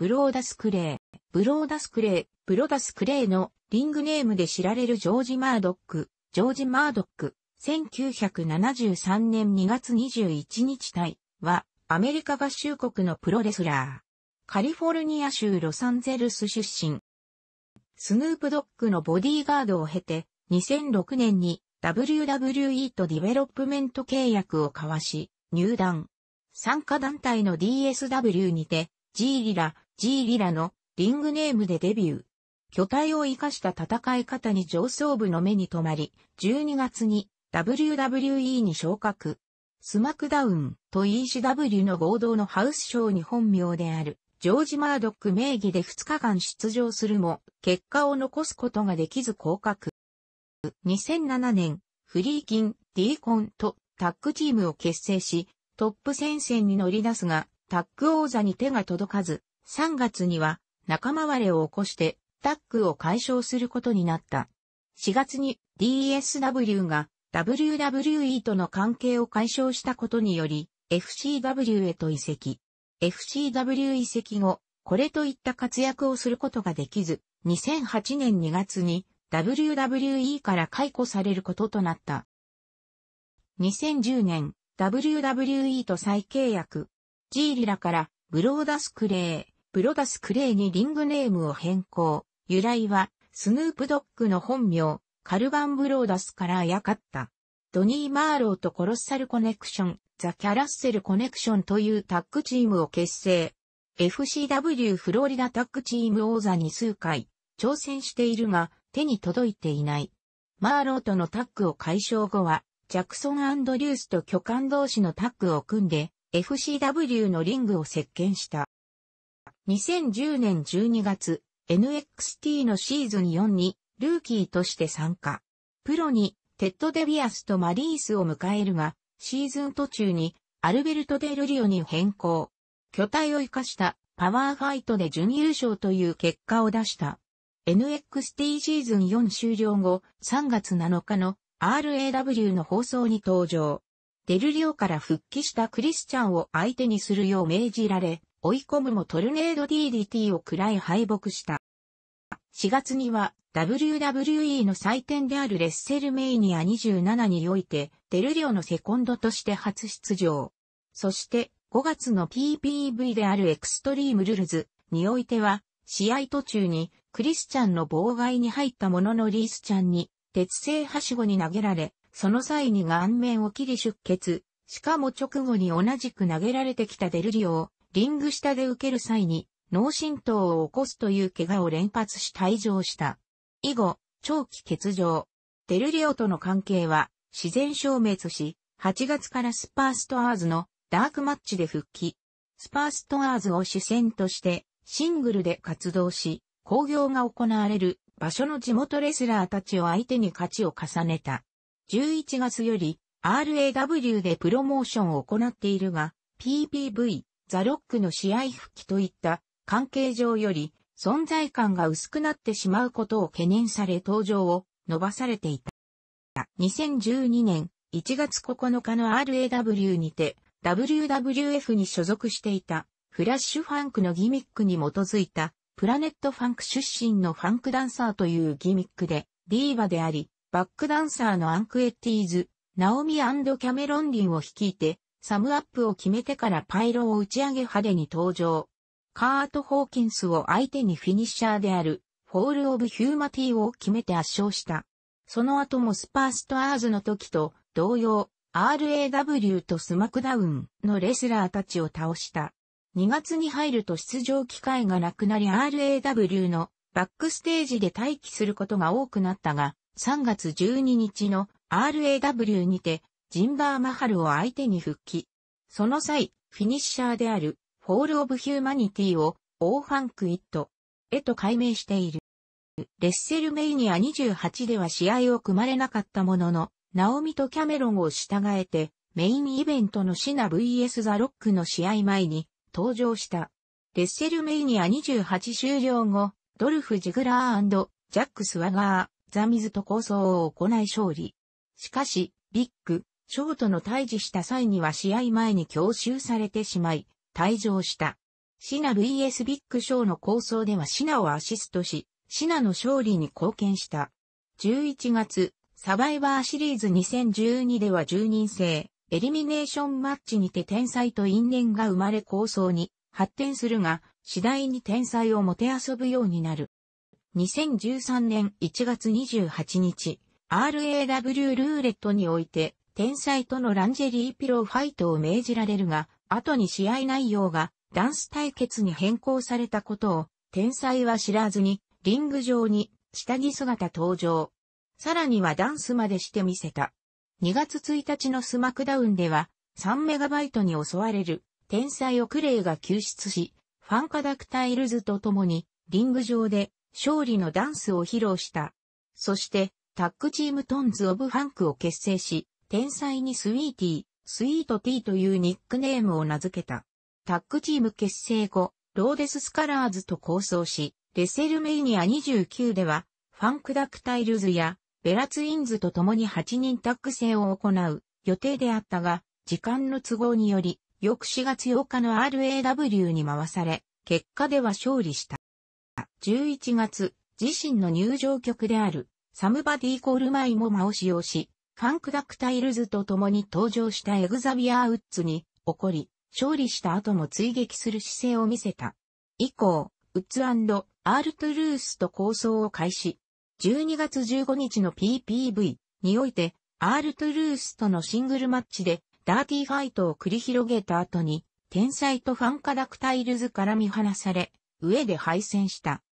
ブローダスクレイ。ブローダスクレイ、ブロダスクレイのリングネームで知られるジョージ・マードック、ジョージ・マードック、1973年2月21日対は、アメリカ合衆国のプロレスラー。カリフォルニア州ロサンゼルス出身。スヌープドッグのボディーガードを経て、2006年に WWE とディベロップメント契約を交わし、入団。参加団体の DSW にて、ジーリラ、ジーリラのリングネームでデビュー。巨体を生かした戦い方に上層部の目に留まり、12月に WWE に昇格。スマクダウンと ECW の合同のハウスショーに本名であるジョージ・マードック名義で2日間出場するも、結果を残すことができず降格。2007年、フリーキン、ディーコンとタッグチームを結成し、トップ戦線に乗り出すが、タッグ王座に手が届かず、3月には仲間割れを起こしてタッグを解消することになった。4月に DSW が WWE との関係を解消したことにより FCW へと移籍。FCW 移籍後、これといった活躍をすることができず、2008年2月に WWE から解雇されることとなった。2010年、WWE と再契約、ジーリラからブローダスクレイ、ブロダスクレイにリングネームを変更。由来は、スヌープドッグの本名、カルガン・ブローダスからあやかった。ドニー・マーローとコロッサル・コネクション、ザ・キャラッセル・コネクションというタッグチームを結成。FCW フロリダタッグチーム王座に数回挑戦しているが手に届いていない。マーローとのタッグを解消後はジャクソンリュースと巨漢同士のタッグを組んで FCW のリングを席巻した。2010年12月、NXT のシーズン4にルーキーとして参加。プロにテッド・デビアスとマリースを迎えるが、シーズン途中にアルベルト・デルリオに変更。巨体を生かしたパワーファイトで準優勝という結果を出した。NXT シーズン4終了後3月7日の RAW の放送に登場。デルリオから復帰したクリスチャンを相手にするよう命じられ、追い込むもトルネード DDT を喰らい敗北した。4月には WWE の祭典であるレッセルメイニア27において、デルリオのセコンドとして初出場。そして5月の PPV であるエクストリームルルズにおいては、試合途中にクリスチャンの妨害に入ったもののリースちゃんに鉄製はしごに投げられ、その際に顔面を切り出血、しかも直後に同じく投げられてきたデルリオを、リング下で受ける際に、脳震盪を起こすという怪我を連発し退場した。以後、長期欠場。デルリオとの関係は、自然消滅し、8月からスパーストアーズのダークマッチで復帰。スパーストアーズを主戦として、シングルで活動し、興行が行われる場所の地元レスラーたちを相手に勝ちを重ねた。11月より RAW でプロモーションを行っているが、PPV、ザ・ロックの試合復帰といった関係上より存在感が薄くなってしまうことを懸念され登場を伸ばされていた。2012年1月9日の RAW にて WWF に所属していたフラッシュファンクのギミックに基づいたプラネットファンク出身のファンクダンサーというギミックでディーバでありバックダンサーのアンクエッティーズ、ナオミキャメロンリンを率いて、サムアップを決めてからパイロを打ち上げ派手に登場。カート・ホーキンスを相手にフィニッシャーである、フォール・オブ・ヒューマティを決めて圧勝した。その後もスパーストアーズの時と同様、RAW とスマクダウンのレスラーたちを倒した。2月に入ると出場機会がなくなり RAW のバックステージで待機することが多くなったが、3月12日の RAW にて、ジンバー・マハルを相手に復帰。その際、フィニッシャーである、フォール・オブ・ヒューマニティを、オーファンク・イット、へと改名している。レッセルメイニア28では試合を組まれなかったものの、ナオミとキャメロンを従えて、メインイベントのシナ VS ザ・ロックの試合前に登場した。レッセルメイニア28終了後、ドルフ・ジグラージャック・スワガー、ザミズと構想を行い勝利。しかし、ビッグ、ショートの退治した際には試合前に強襲されてしまい、退場した。シナ VS ビッグショーの構想ではシナをアシストし、シナの勝利に貢献した。11月、サバイバーシリーズ2012では10人制、エリミネーションマッチにて天才と因縁が生まれ構想に発展するが、次第に天才をもてあそぶようになる。2013年1月28日、RAW ルーレットにおいて、天才とのランジェリーピローファイトを命じられるが、後に試合内容がダンス対決に変更されたことを、天才は知らずに、リング上に下着姿登場。さらにはダンスまでしてみせた。2月1日のスマクダウンでは、3メガバイトに襲われる、天才をクレイが救出し、ファンカダクタイルズと共に、リング上で勝利のダンスを披露した。そして、タッグチームトンズ・オブ・ファンクを結成し、天才にスイーティー、スイートティーというニックネームを名付けた。タッグチーム結成後、ローデス・スカラーズと構想し、レセルメイニア29では、ファンクダクタイルズやベラツインズと共に8人タッグ制を行う予定であったが、時間の都合により、翌4月8日の RAW に回され、結果では勝利した。11月、自身の入場曲である、サムバディコールマイモマを使用し、ファンクダクタイルズと共に登場したエグザビアー・ウッズに、怒り、勝利した後も追撃する姿勢を見せた。以降、ウッズアールトゥルースと構想を開始。12月15日の PPV において、アールトゥルースとのシングルマッチで、ダーティーファイトを繰り広げた後に、天才とファンカダクタイルズから見放され、上で敗戦した。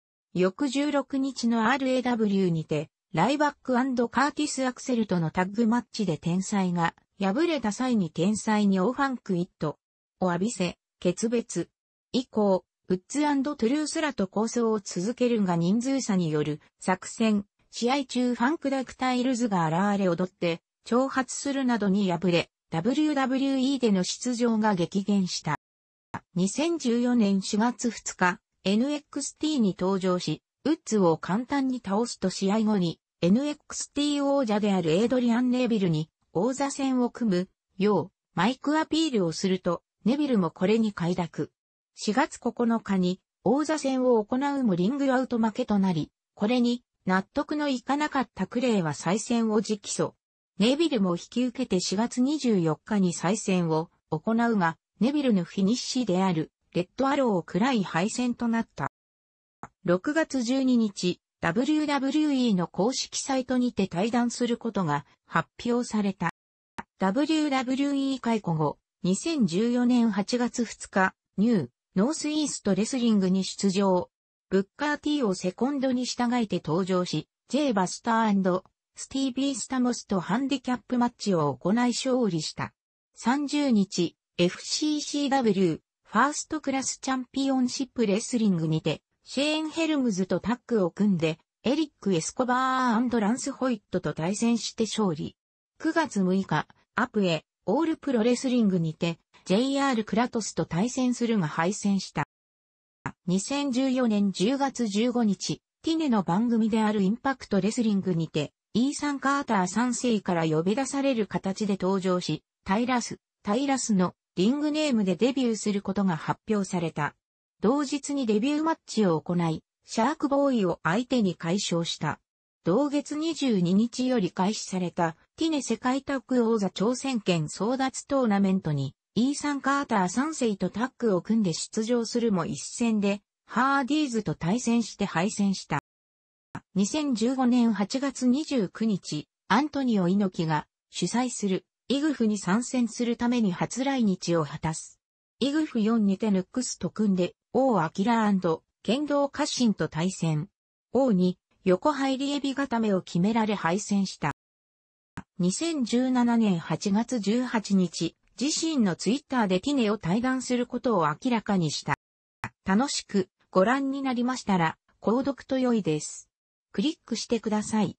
翌16日の RAW にて、ライバックカーティス・アクセルとのタッグマッチで天才が敗れた際に天才にオファンクイットを浴びせ、決別。以降、ウッズトゥルースらと構想を続けるが人数差による作戦、試合中ファンクダクタイルズが現れ踊って、挑発するなどに敗れ、WWE での出場が激減した。2014年4月2日、NXT に登場し、ウッズを簡単に倒すと試合後に NXT 王者であるエイドリアン・ネビルに王座戦を組むようマイクアピールをするとネビルもこれに快諾。4月9日に王座戦を行うもリングアウト負けとなり、これに納得のいかなかったクレイは再戦を直訴。ネビルも引き受けて4月24日に再戦を行うが、ネビルのフィニッシュであるレッドアローくらい敗戦となった。6月12日、WWE の公式サイトにて対談することが発表された。WWE 解雇後、2014年8月2日、ニュー、ノースイーストレスリングに出場。ブッカー T をセコンドに従えて登場し、J バスタースティービー・スタモスとハンディキャップマッチを行い勝利した。30日、FCCW ファーストクラスチャンピオンシップレスリングにて、シェーン・ヘルムズとタッグを組んで、エリック・エスコバーランス・ホイットと対戦して勝利。9月6日、アプエ、オールプロレスリングにて、JR クラトスと対戦するが敗戦した。2014年10月15日、ティネの番組であるインパクトレスリングにて、イーサン・カーター3世から呼び出される形で登場し、タイラス、タイラスのリングネームでデビューすることが発表された。同日にデビューマッチを行い、シャークボーイを相手に解消した。同月22日より開始されたティネ世界タッグ王座挑戦権争奪トーナメントに、イーサン・カーター3世とタッグを組んで出場するも一戦で、ハーディーズと対戦して敗戦した。2015年8月29日、アントニオ猪木が主催するイグフに参戦するために初来日を果たす。イグフ4にてヌックスと組んで、王アキラ剣道家臣と対戦。王に横入りエビ固めを決められ敗戦した。2017年8月18日、自身のツイッターでティネを対談することを明らかにした。楽しくご覧になりましたら、購読と良いです。クリックしてください。